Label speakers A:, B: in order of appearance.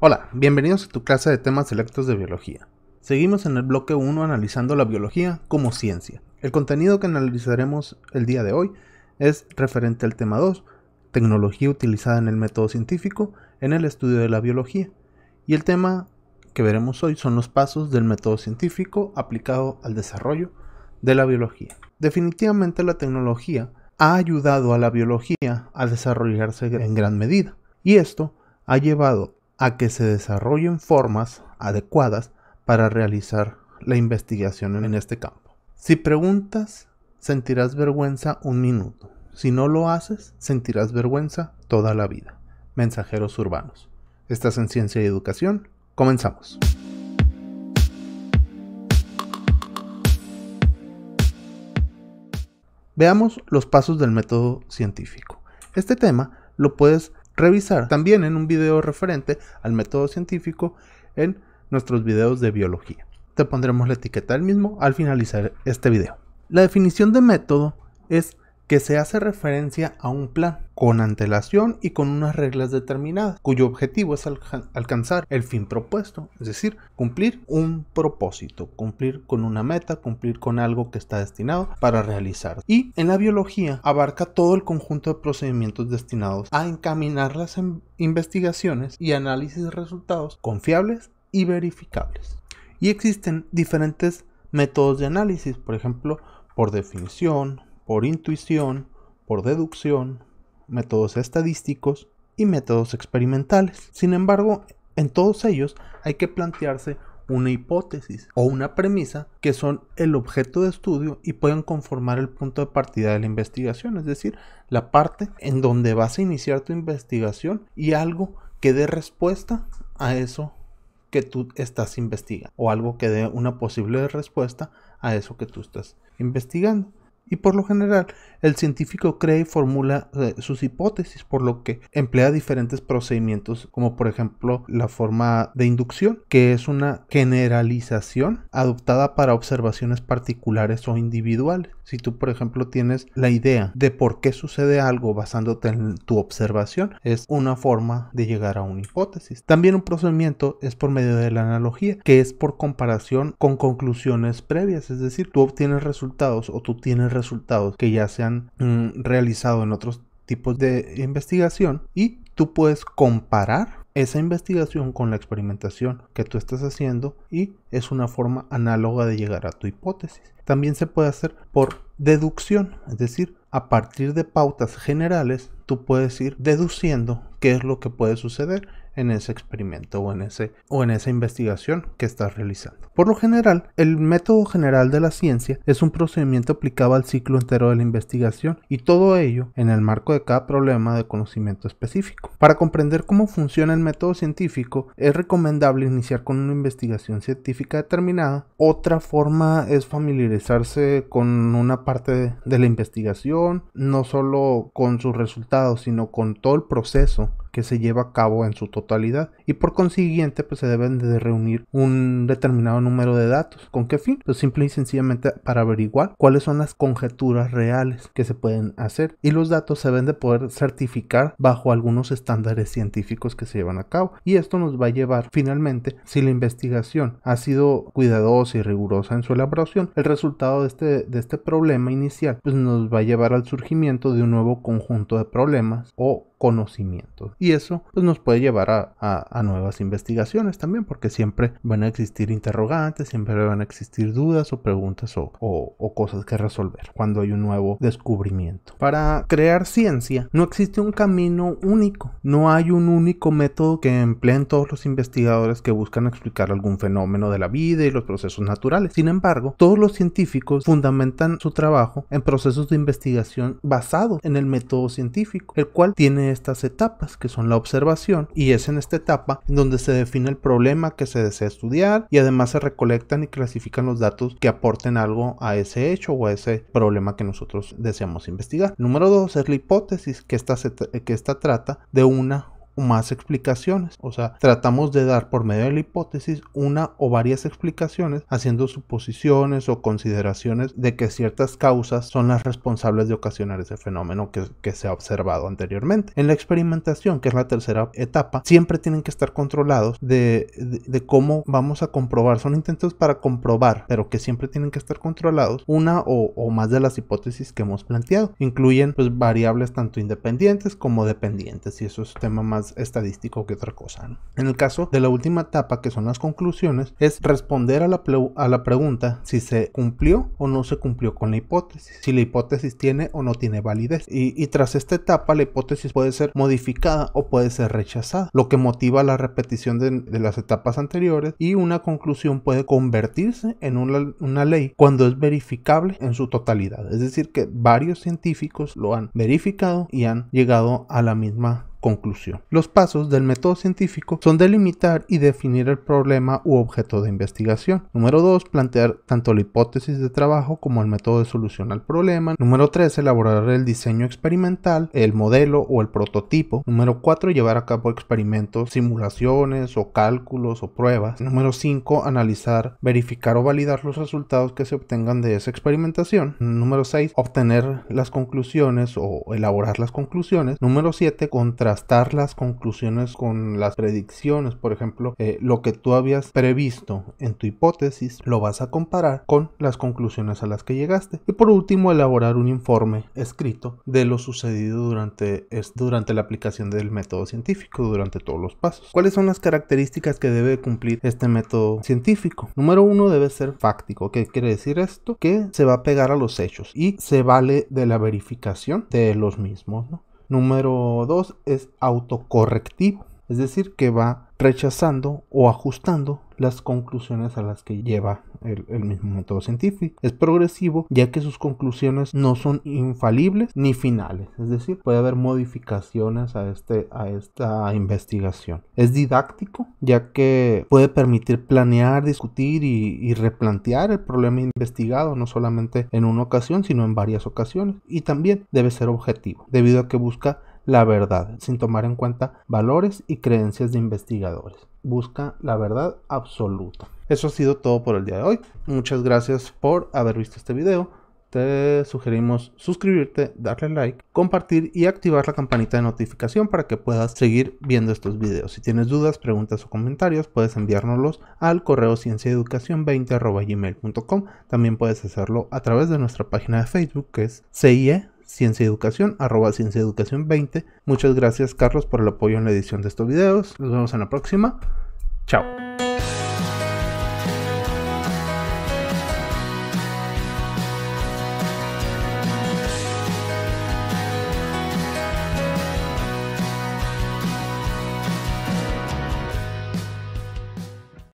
A: Hola, bienvenidos a tu clase de temas selectos de biología. Seguimos en el bloque 1 analizando la biología como ciencia. El contenido que analizaremos el día de hoy es referente al tema 2, tecnología utilizada en el método científico en el estudio de la biología. Y el tema que veremos hoy son los pasos del método científico aplicado al desarrollo de la biología. Definitivamente la tecnología ha ayudado a la biología a desarrollarse en gran medida. Y esto ha llevado a que se desarrollen formas adecuadas para realizar la investigación en este campo. Si preguntas, sentirás vergüenza un minuto. Si no lo haces, sentirás vergüenza toda la vida. Mensajeros urbanos. Estás en Ciencia y Educación. Comenzamos. Veamos los pasos del método científico. Este tema lo puedes revisar también en un video referente al método científico en nuestros videos de biología. Te pondremos la etiqueta del mismo al finalizar este video. La definición de método es que se hace referencia a un plan con antelación y con unas reglas determinadas, cuyo objetivo es alcanzar el fin propuesto, es decir, cumplir un propósito, cumplir con una meta, cumplir con algo que está destinado para realizar. Y en la biología abarca todo el conjunto de procedimientos destinados a encaminar las em-, investigaciones y análisis de resultados confiables y verificables. Y existen diferentes métodos de análisis, por ejemplo, por definición, por intuición, por deducción, métodos estadísticos y métodos experimentales. Sin embargo, en todos ellos hay que plantearse una hipótesis o una premisa que son el objeto de estudio y pueden conformar el punto de partida de la investigación, es decir, la parte en donde vas a iniciar tu investigación y algo que dé respuesta a eso que tú estás investigando o algo que dé una posible respuesta a eso que tú estás investigando y por lo general el científico cree y formula eh, sus hipótesis, por lo que emplea diferentes procedimientos, como por ejemplo la forma de inducción, que es una generalización adoptada para observaciones particulares o individuales. Si tú, por ejemplo, tienes la idea de por qué sucede algo basándote en tu observación, es una forma de llegar a una hipótesis. También un procedimiento es por medio de la analogía, que es por comparación con conclusiones previas, es decir, tú obtienes resultados o tú tienes resultados que ya se han mm, realizado en otros tipos de investigación y tú puedes comparar esa investigación con la experimentación que tú estás haciendo y es una forma análoga de llegar a tu hipótesis. También se puede hacer por deducción, es decir, a partir de pautas generales, tú puedes ir deduciendo qué es lo que puede suceder en ese experimento o en, o en esa investigación que estás realizando. Por lo general, el método general de la ciencia es un procedimiento aplicado al ciclo entero de la investigación y todo ello en el marco de cada problema de conocimiento específico. Para comprender cómo funciona el método científico, es recomendable iniciar con una investigación científica determinada. Otra forma es familiarizarse con una parte de la investigación, no solo con sus resultados, sino con todo el proceso que se lleva a cabo en su totalidad y por consiguiente pues se deben de reunir un determinado número de datos. ¿Con qué fin? Pues simple y sencillamente para averiguar cuáles son las conjeturas reales que se pueden hacer y los datos se deben de poder certificar bajo algunos estándares científicos que se llevan a cabo y esto nos va a llevar finalmente si la investigación ha sido cuidadosa y rigurosa en su elaboración el resultado de este, de este problema inicial pues nos va a llevar al surgimiento de un nuevo conjunto de problemas o conocimientos y eso pues, nos puede llevar a, nuevas investigaciones también porque siempre van a existir interrogantes, siempre van a existir dudas o preguntas o, cosas que resolver cuando hay un nuevo descubrimiento. Para crear ciencia no existe un camino único, no hay un único método que empleen todos los investigadores que buscan explicar algún fenómeno de la vida y los procesos naturales. Sin embargo, todos los científicos fundamentan su trabajo en procesos de investigación basados en el método científico, el cual tiene estas etapas que son la observación, y es en esta etapa en donde se define el problema que se desea estudiar y además se recolectan y clasifican los datos que aporten algo a ese hecho o a ese problema que nosotros deseamos investigar. Número dos es la hipótesis que esta, que esta trata de una más explicaciones. O sea, tratamos de dar por medio de la hipótesis una o varias explicaciones haciendo suposiciones o consideraciones de que ciertas causas son las responsables de ocasionar ese fenómeno que, se ha observado anteriormente. En la experimentación, que es la tercera etapa, siempre tienen que estar controlados de, cómo vamos a comprobar. Son intentos para comprobar, pero que siempre tienen que estar controlados una o, más de las hipótesis que hemos planteado. Incluyen pues variables tanto independientes como dependientes y eso es tema más estadístico que otra cosa. En el caso de la última etapa, que son las conclusiones, es responder a la, a la pregunta si se cumplió o no se cumplió con la hipótesis, si la hipótesis tiene o no tiene validez. Y, tras esta etapa, la hipótesis puede ser modificada o puede ser rechazada, lo que motiva la repetición de, las etapas anteriores y una conclusión puede convertirse en una, una ley cuando es verificable en su totalidad. Es decir, que varios científicos lo han verificado y han llegado a la misma Conclusión. Los pasos del método científico son delimitar y definir el problema u objeto de investigación. Número 2. Plantear tanto la hipótesis de trabajo como el método de solución al problema. Número 3. Elaborar el diseño experimental, el modelo o el prototipo. Número 4. Llevar a cabo experimentos, simulaciones o cálculos o pruebas. Número 5. Analizar, verificar o validar los resultados que se obtengan de esa experimentación. Número 6. Obtener las conclusiones o elaborar las conclusiones. Número 7. Contra contrastar las conclusiones con las predicciones. Por ejemplo, eh, lo que tú habías previsto en tu hipótesis lo vas a comparar con las conclusiones a las que llegaste. Y por último, elaborar un informe escrito de lo sucedido durante, durante la aplicación del método científico, durante todos los pasos. ¿Cuáles son las características que debe cumplir este método científico? Número uno, debe ser fáctico. ¿Qué quiere decir esto? Que se va a pegar a los hechos y se vale de la verificación de los mismos. ¿no? Número 2 es autocorrectivo, es decir, que va rechazando o ajustando las conclusiones a las que lleva el, mismo método científico. Es progresivo ya que sus conclusiones no son infalibles ni finales, es decir, puede haber modificaciones a, este, a esta investigación. Es didáctico ya que puede permitir planear, discutir y, y replantear el problema investigado, no solamente en una ocasión, sino en varias ocasiones. Y también debe ser objetivo, debido a que busca la verdad, sin tomar en cuenta valores y creencias de investigadores. Busca la verdad absoluta. Eso ha sido todo por el día de hoy. Muchas gracias por haber visto este video. Te sugerimos suscribirte, darle like, compartir y activar la campanita de notificación para que puedas seguir viendo estos videos. Si tienes dudas, preguntas o comentarios, puedes enviárnoslos al correo cienciaeducación20.gmail.com. También puedes hacerlo a través de nuestra página de Facebook que es CIE ciencia educación 20 Muchas gracias Carlos por el apoyo en la edición de estos videos. Nos vemos en la próxima. Chao.